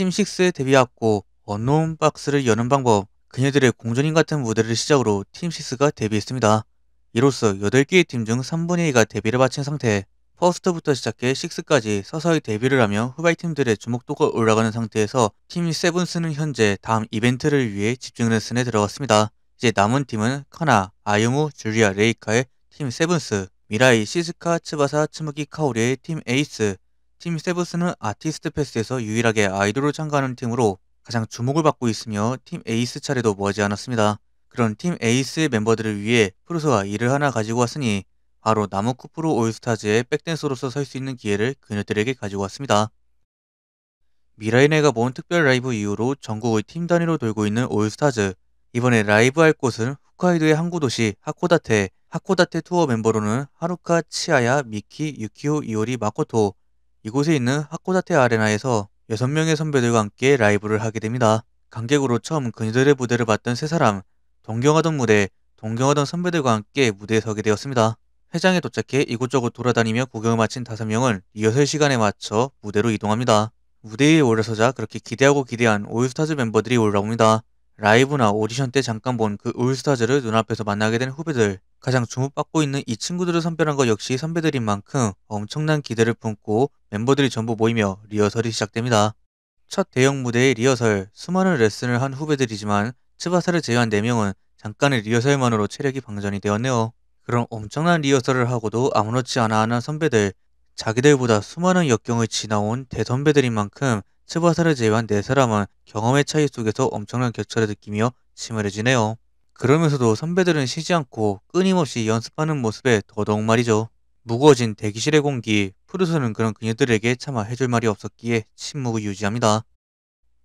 팀6에 데뷔하고 언노운 박스를 여는 방법, 그녀들의 공존인 같은 무대를 시작으로 팀6가 데뷔했습니다. 이로써 8개의 팀 중 3분의 2가 데뷔를 마친 상태, 퍼스트부터 시작해 6까지 서서히 데뷔를 하며 후발 팀들의 주목도가 올라가는 상태에서 팀 세븐스는 현재 다음 이벤트를 위해 집중 레슨에 들어갔습니다. 이제 남은 팀은 카나, 아유무, 줄리아, 레이카의 팀 세븐스, 미라이, 시즈카 츠바사, 츠무기, 카오리의 팀 에이스, 팀 세브스는 아티스트 패스에서 유일하게 아이돌을 참가하는 팀으로 가장 주목을 받고 있으며 팀 에이스 차례도 머지않았습니다. 그런 팀 에이스의 멤버들을 위해 프루스가 일을 하나 가지고 왔으니 바로 나무쿠프로 올스타즈의 백댄서로서 설 수 있는 기회를 그녀들에게 가지고 왔습니다. 미라이네가 모 특별 라이브 이후로 전국의 팀 단위로 돌고 있는 올스타즈. 이번에 라이브할 곳은 홋카이도의 항구 도시 하코다테. 하코다테 투어 멤버로는 하루카, 치아야, 미키, 유키오, 이오리, 마코토, 이곳에 있는 학고다태 아레나에서 6명의 선배들과 함께 라이브를 하게 됩니다. 관객으로 처음 그녀들의 무대를 봤던 세 사람, 동경하던 무대, 동경하던 선배들과 함께 무대에 서게 되었습니다. 회장에 도착해 이곳저곳 돌아다니며 구경을 마친 5명은 리허설 시간에 맞춰 무대로 이동합니다. 무대 에 올라서자 그렇게 기대하고 기대한 올스타즈 멤버들이 올라옵니다. 라이브나 오디션 때 잠깐 본 그 올스타즈를 눈앞에서 만나게 된 후배들, 가장 주목받고 있는 이 친구들을 선별한 것 역시 선배들인 만큼 엄청난 기대를 품고 멤버들이 전부 모이며 리허설이 시작됩니다. 첫 대형 무대의 리허설, 수많은 레슨을 한 후배들이지만 츠바사를 제외한 4명은 잠깐의 리허설만으로 체력이 방전이 되었네요. 그런 엄청난 리허설을 하고도 아무렇지 않아 하는 선배들, 자기들보다 수많은 역경을 지나온 대선배들인 만큼 츠바사를 제외한 4사람은 경험의 차이 속에서 엄청난 격차를 느끼며 침울해지네요. 그러면서도 선배들은 쉬지 않고 끊임없이 연습하는 모습에 더더욱 말이죠. 무거워진 대기실의 공기, 푸르스는 그런 그녀들에게 차마 해줄 말이 없었기에 침묵을 유지합니다.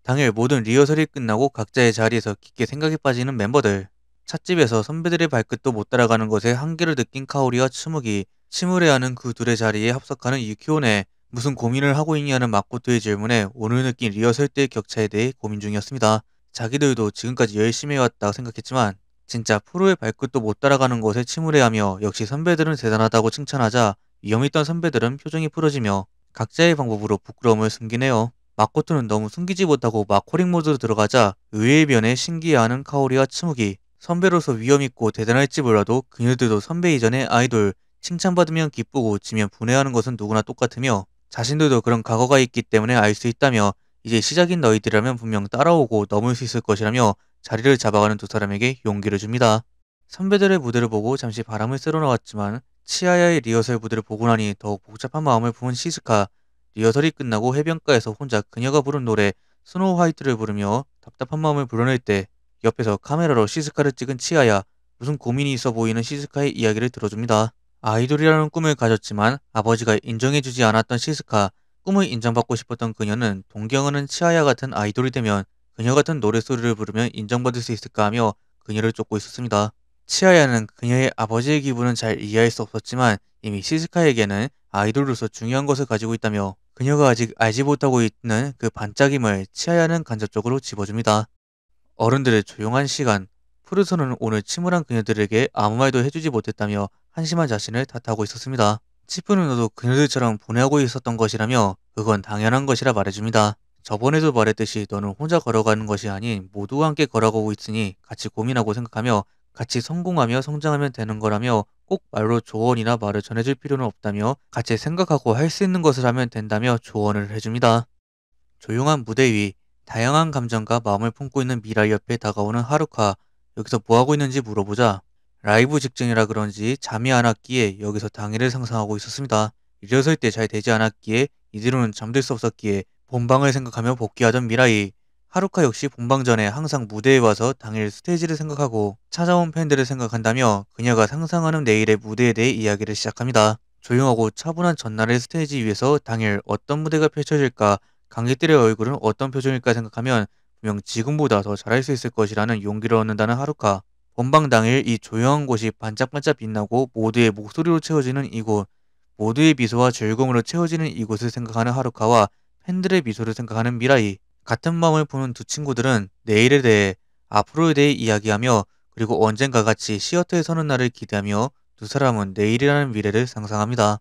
당일 모든 리허설이 끝나고 각자의 자리에서 깊게 생각에 빠지는 멤버들. 찻집에서 선배들의 발끝도 못 따라가는 것에 한계를 느낀 카오리와 추묵이 침울해하는 그 둘의 자리에 합석하는 유키온의 무슨 고민을 하고 있냐는 마코토의 질문에 오늘 느낀 리허설 때의 격차에 대해 고민 중이었습니다. 자기들도 지금까지 열심히 해왔다고 생각했지만 진짜 프로의 발끝도 못 따라가는 것에 침울해하며 역시 선배들은 대단하다고 칭찬하자 위험했던 선배들은 표정이 풀어지며 각자의 방법으로 부끄러움을 숨기네요. 마코토는 너무 숨기지 못하고 마 코링 모드로 들어가자 의외의 변에 신기해하는 카오리와 츠무기 선배로서 위험있고 대단할지 몰라도 그녀들도 선배 이전의 아이돌 칭찬받으면 기쁘고 지면 분해하는 것은 누구나 똑같으며 자신들도 그런 과거가 있기 때문에 알 수 있다며 이제 시작인 너희들이라면 분명 따라오고 넘을 수 있을 것이라며 자리를 잡아가는 두 사람에게 용기를 줍니다. 선배들의 무대를 보고 잠시 바람을 쐬러 나왔지만 치아야의 리허설 무대를 보고 나니 더욱 복잡한 마음을 품은 시스카 리허설이 끝나고 해변가에서 혼자 그녀가 부른 노래 스노우 화이트를 부르며 답답한 마음을 불어낼때 옆에서 카메라로 시스카를 찍은 치아야 무슨 고민이 있어 보이는 시스카의 이야기를 들어줍니다. 아이돌이라는 꿈을 가졌지만 아버지가 인정해주지 않았던 시스카 꿈을 인정받고 싶었던 그녀는 동경하는 치아야 같은 아이돌이 되면 그녀 같은 노래소리를 부르면 인정받을 수 있을까 하며 그녀를 쫓고 있었습니다. 치아야는 그녀의 아버지의 기분은 잘 이해할 수 없었지만 이미 시즈카에게는 아이돌로서 중요한 것을 가지고 있다며 그녀가 아직 알지 못하고 있는 그 반짝임을 치아야는 간접적으로 집어줍니다. 어른들의 조용한 시간, 푸르소는 오늘 침울한 그녀들에게 아무 말도 해주지 못했다며 한심한 자신을 탓하고 있었습니다. 치프는너도 그녀들처럼 보내고 있었던 것이라며 그건 당연한 것이라 말해줍니다. 저번에도 말했듯이 너는 혼자 걸어가는 것이 아닌 모두와 함께 걸어가고 있으니 같이 고민하고 생각하며 같이 성공하며 성장하면 되는 거라며 꼭 말로 조언이나 말을 전해줄 필요는 없다며 같이 생각하고 할 수 있는 것을 하면 된다며 조언을 해줍니다. 조용한 무대 위, 다양한 감정과 마음을 품고 있는 미라 옆에 다가오는 하루카, 여기서 뭐하고 있는지 물어보자. 라이브 직전이라 그런지 잠이 안 왔기에 여기서 당일을 상상하고 있었습니다. 일어설 때 잘 되지 않았기에 이대로는 잠들 수 없었기에 본방을 생각하며 복귀하던 미라이. 하루카 역시 본방 전에 항상 무대에 와서 당일 스테이지를 생각하고 찾아온 팬들을 생각한다며 그녀가 상상하는 내일의 무대에 대해 이야기를 시작합니다. 조용하고 차분한 전날의 스테이지 위에서 당일 어떤 무대가 펼쳐질까, 관객들의 얼굴은 어떤 표정일까 생각하면 분명 지금보다 더 잘할 수 있을 것이라는 용기를 얻는다는 하루카. 본방 당일 이 조용한 곳이 반짝반짝 빛나고 모두의 목소리로 채워지는 이곳, 모두의 미소와 즐거움으로 채워지는 이곳을 생각하는 하루카와 팬들의 미소를 생각하는 미라이. 같은 마음을 보는 두 친구들은 내일에 대해 앞으로에 대해 이야기하며 그리고 언젠가 같이 시어터에 서는 날을 기대하며 두 사람은 내일이라는 미래를 상상합니다.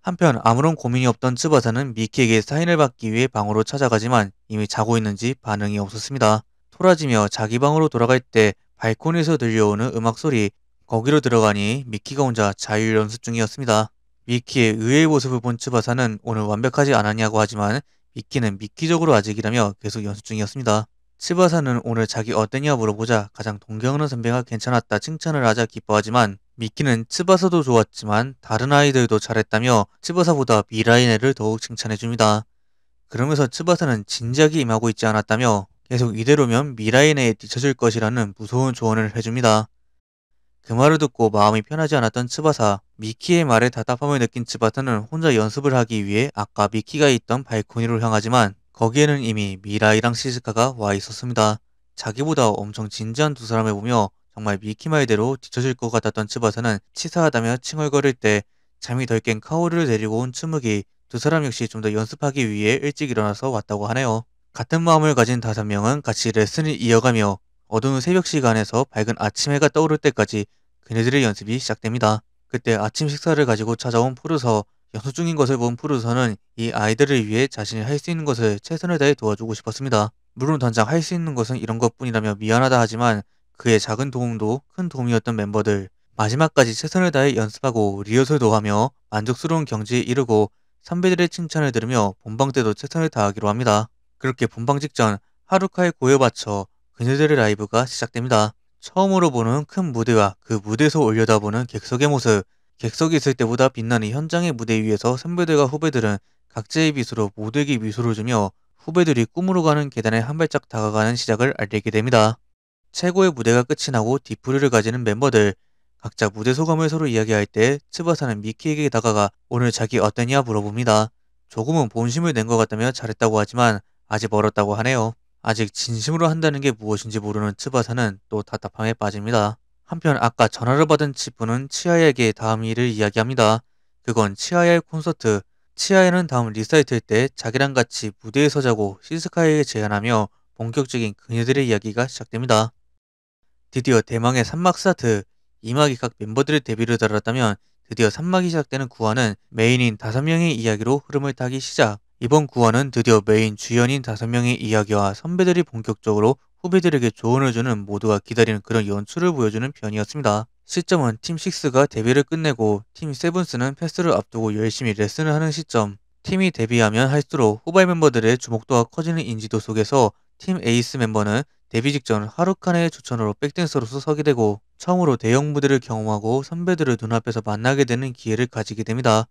한편 아무런 고민이 없던 쯔바사는 미키에게 사인을 받기 위해 방으로 찾아가지만 이미 자고 있는지 반응이 없었습니다. 토라지며 자기 방으로 돌아갈 때 발코니에서 들려오는 음악 소리 거기로 들어가니 미키가 혼자 자율 연습 중이었습니다. 미키의 의외의 모습을 본 츠바사는 오늘 완벽하지 않았냐고 하지만 미키는 미끼적으로 아직이라며 계속 연습 중이었습니다. 츠바사는 오늘 자기 어땠냐 물어보자 가장 동경하는 선배가 괜찮았다 칭찬을 하자 기뻐하지만 미키는 츠바사도 좋았지만 다른 아이들도 잘했다며 츠바사보다 미라이네를 더욱 칭찬해줍니다. 그러면서 츠바사는 진작에 임하고 있지 않았다며 계속 이대로면 미라이네에 뒤처질 것이라는 무서운 조언을 해줍니다. 그 말을 듣고 마음이 편하지 않았던 츠바사, 미키의 말에 답답함을 느낀 츠바타는 혼자 연습을 하기 위해 아까 미키가 있던 발코니로 향하지만 거기에는 이미 미라이랑 시즈카가 와 있었습니다. 자기보다 엄청 진지한 두 사람을 보며 정말 미키 말대로 뒤처질 것 같았던 츠바사는 치사하다며 칭얼거릴 때 잠이 덜 깬 카오르를 데리고 온 츠무기 두 사람 역시 좀 더 연습하기 위해 일찍 일어나서 왔다고 하네요. 같은 마음을 가진 다섯 명은 같이 레슨을 이어가며 어두운 새벽 시간에서 밝은 아침 해가 떠오를 때까지 그네들의 연습이 시작됩니다. 그때 아침 식사를 가지고 찾아온 푸르서, 연습 중인 것을 본 푸르서는 이 아이들을 위해 자신이 할 수 있는 것을 최선을 다해 도와주고 싶었습니다. 물론 단장 할 수 있는 것은 이런 것뿐이라며 미안하다 하지만 그의 작은 도움도 큰 도움이었던 멤버들 마지막까지 최선을 다해 연습하고 리허설도 하며 만족스러운 경지에 이르고 선배들의 칭찬을 들으며 본방 때도 최선을 다하기로 합니다. 그렇게 본방 직전 하루카의 고에 바쳐 그녀들의 라이브가 시작됩니다. 처음으로 보는 큰 무대와 그 무대에서 올려다보는 객석의 모습 객석이 있을 때보다 빛나는 현장의 무대 위에서 선배들과 후배들은 각자의 미소로 모두에게 미소를 주며 후배들이 꿈으로 가는 계단에 한 발짝 다가가는 시작을 알리게 됩니다. 최고의 무대가 끝이 나고 디프리를 가지는 멤버들 각자 무대 소감을 서로 이야기할 때 츠바사는 미키에게 다가가 오늘 자기 어땠냐 물어봅니다. 조금은 본심을 낸 것 같다며 잘했다고 하지만 아직 멀었다고 하네요. 아직 진심으로 한다는 게 무엇인지 모르는 츠바사는 또 답답함에 빠집니다. 한편 아까 전화를 받은 지프는 치아야에게 다음 일을 이야기합니다. 그건 치아야의 콘서트. 치아야는 다음 리사이틀 때 자기랑 같이 무대에 서자고 시스카에게 이 제안하며 본격적인 그녀들의 이야기가 시작됩니다. 드디어 대망의 3막 스타트. 2막이 각 멤버들의 데뷔를 달았다면 드디어 3막이 시작되는 9화는 메인인 5명의 이야기로 흐름을 타기 시작. 이번 구화는 드디어 메인 주연인 5명의 이야기와 선배들이 본격적으로 후배들에게 조언을 주는 모두가 기다리는 그런 연출을 보여주는 편이었습니다. 시점은 팀6가 데뷔를 끝내고 팀7는 패스를 앞두고 열심히 레슨을 하는 시점 팀이 데뷔하면 할수록 후발 멤버들의 주목도가 커지는 인지도 속에서 팀 에이스 멤버는 데뷔 직전 하루칸의 추천으로 백댄서로서 서게 되고 처음으로 대형 무대를 경험하고 선배들을 눈앞에서 만나게 되는 기회를 가지게 됩니다.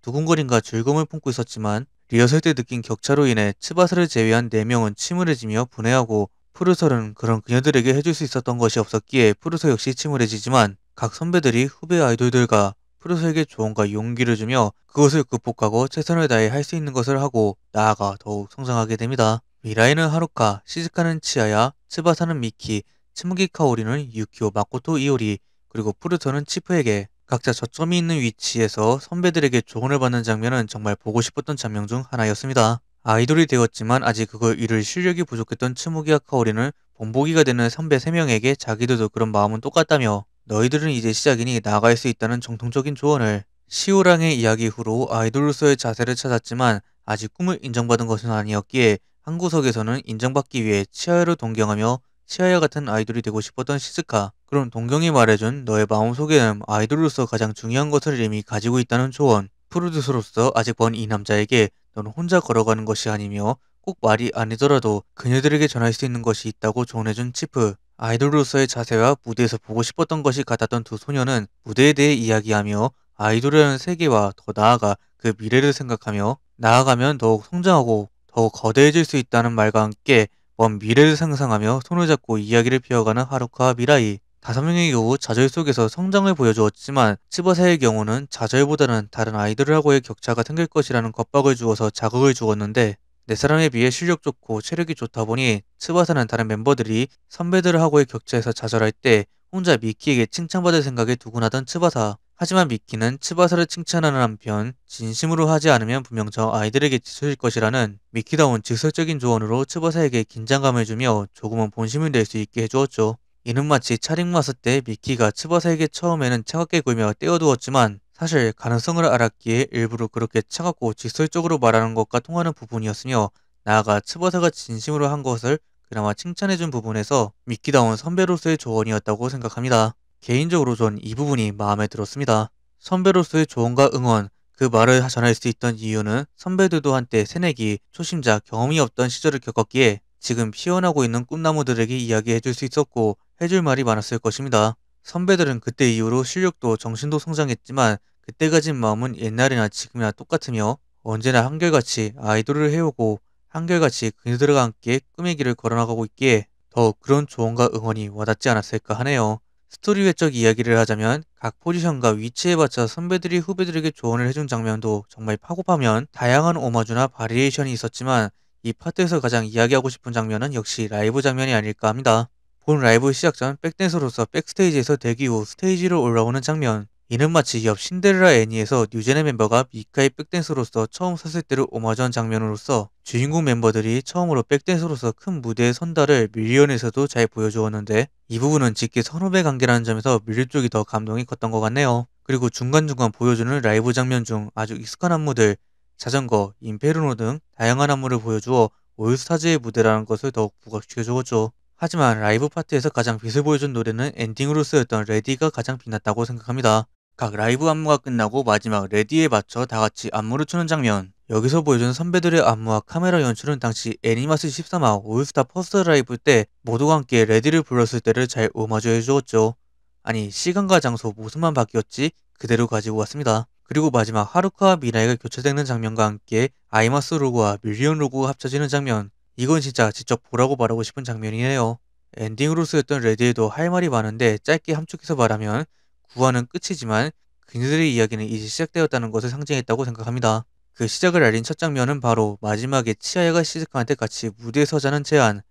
두근거림과 즐거움을 품고 있었지만 리허설 때 느낀 격차로 인해 츠바스를 제외한 4명은 침울해지며 분해하고 푸르설은 그런 그녀들에게 해줄 수 있었던 것이 없었기에 푸르설 역시 침울해지지만 각 선배들이 후배 아이돌들과 푸르설에게 조언과 용기를 주며 그것을 극복하고 최선을 다해 할 수 있는 것을 하고 나아가 더욱 성장하게 됩니다. 미라이는 하루카, 시즈카는 치아야, 츠바사는 미키, 츠무기 카오리는 유키오 마코토 이오리, 그리고 푸르토는 치프에게 각자 저점이 있는 위치에서 선배들에게 조언을 받는 장면은 정말 보고 싶었던 장면 중 하나였습니다. 아이돌이 되었지만 아직 그걸 이룰 실력이 부족했던 츠무기와 카오리는 본보기가 되는 선배 3명에게 자기들도 그런 마음은 똑같다며 너희들은 이제 시작이니 나갈 아수 있다는 정통적인 조언을 시오랑의 이야기 후로 아이돌로서의 자세를 찾았지만 아직 꿈을 인정받은 것은 아니었기에 한구석에서는 인정받기 위해 치아를 동경하며 치아야 같은 아이돌이 되고 싶었던 시즈카. 그런 동경이 말해준 너의 마음속에는 아이돌로서 가장 중요한 것을 이미 가지고 있다는 조언. 프로듀서로서 아직 먼이 남자에게 너는 혼자 걸어가는 것이 아니며 꼭 말이 아니더라도 그녀들에게 전할 수 있는 것이 있다고 조언해준 치프. 아이돌로서의 자세와 무대에서 보고 싶었던 것이 같았던 두 소녀는 무대에 대해 이야기하며 아이돌이라는 세계와 더 나아가 그 미래를 생각하며 나아가면 더욱 성장하고 더욱 거대해질 수 있다는 말과 함께 먼 미래를 상상하며 손을 잡고 이야기를 피어가는 하루카와 미라이. 다섯 명의 겨우 좌절 속에서 성장을 보여주었지만 치바사의 경우는 좌절보다는 다른 아이들하고의 격차가 생길 것이라는 겁박을 주어서 자극을 주었는데 네 사람에 비해 실력 좋고 체력이 좋다 보니 치바사는 다른 멤버들이 선배들하고의 격차에서 좌절할 때 혼자 미키에게 칭찬받을 생각에 두근하던 치바사 하지만 미키는 츠바사를 칭찬하는 한편 진심으로 하지 않으면 분명 저 아이들에게 지칠 것이라는 미키다운 직설적인 조언으로 츠바사에게 긴장감을 주며 조금은 본심이 될수 있게 해주었죠. 이는 마치 차링마사 때 미키가 츠바사에게 처음에는 차갑게 굴며 떼어두었지만 사실 가능성을 알았기에 일부러 그렇게 차갑고 직설적으로 말하는 것과 통하는 부분이었으며 나아가 츠바사가 진심으로 한 것을 그나마 칭찬해준 부분에서 미키다운 선배로서의 조언이었다고 생각합니다. 개인적으로 전 이 부분이 마음에 들었습니다. 선배로서의 조언과 응원, 그 말을 전할 수 있던 이유는 선배들도 한때 새내기, 초심자 경험이 없던 시절을 겪었기에 지금 피어나고 있는 꿈나무들에게 이야기해 줄 수 있었고 해줄 말이 많았을 것입니다. 선배들은 그때 이후로 실력도 정신도 성장했지만 그때 가진 마음은 옛날이나 지금이나 똑같으며 언제나 한결같이 아이돌을 해오고 한결같이 그들과 녀 함께 꿈의 길을 걸어나가고 있기에 더 그런 조언과 응원이 와닿지 않았을까 하네요. 스토리 외적 이야기를 하자면 각 포지션과 위치에 맞춰 선배들이 후배들에게 조언을 해준 장면도 정말 파고파면 다양한 오마주나 바리에이션이 있었지만 이 파트에서 가장 이야기하고 싶은 장면은 역시 라이브 장면이 아닐까 합니다. 본 라이브 시작 전 백댄서로서 백스테이지에서 대기 후 스테이지로 올라오는 장면 이는 마치 옆 신데렐라 애니에서 뉴제네 멤버가 미카의 백댄서로서 처음 섰을 때를 오마주한 장면으로서 주인공 멤버들이 처음으로 백댄서로서 큰 무대에 선다를 밀리언에서도 잘 보여주었는데 이 부분은 직계 선후배 관계라는 점에서 밀리 쪽이 더 감동이 컸던 것 같네요. 그리고 중간중간 보여주는 라이브 장면 중 아주 익숙한 안무들, 자전거, 임페르노등 다양한 안무를 보여주어 올스타즈의 무대라는 것을 더욱 부각시켜 주었죠. 하지만 라이브 파트에서 가장 빛을 보여준 노래는 엔딩으로쓰였던 레디가 가장 빛났다고 생각합니다. 각 라이브 안무가 끝나고 마지막 레디에 맞춰 다 같이 안무를 추는 장면. 여기서 보여준 선배들의 안무와 카메라 연출은 당시 애니마스 13화 올스타 퍼스트 라이브 때 모두가 함께 레디를 불렀을 때를 잘 오마주해 주었죠. 아니 시간과 장소 모습만 바뀌었지 그대로 가지고 왔습니다. 그리고 마지막 하루카와 미나이가 교체되는 장면과 함께 아이마스 로고와 밀리언 로고가 합쳐지는 장면 이건 진짜 직접 보라고 말하고 싶은 장면이네요. 엔딩으로 쓰였던 레디에도 할 말이 많은데 짧게 함축해서 말하면 구화는 끝이지만 그녀들의 이야기는 이제 시작되었다는 것을 상징했다고 생각합니다. 그 시작을 알린 첫 장면은 바로 마지막에 치아야가 시즈카한테 같이 무대에 서자는 제안.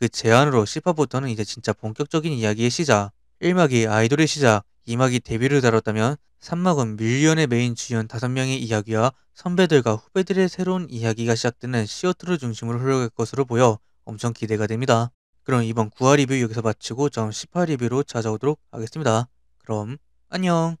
그 제안으로 시파부터는 이제 진짜 본격적인 이야기의 시작. 1막이 아이돌의 시작, 2막이 데뷔를 다뤘다면 3막은 밀리언의 메인 주연 5명의 이야기와 선배들과 후배들의 새로운 이야기가 시작되는 시어트를 중심으로 흘러갈 것으로 보여 엄청 기대가 됩니다. 그럼 이번 9화 리뷰 여기서 마치고 점 10화 리뷰로 찾아오도록 하겠습니다. 그럼 안녕.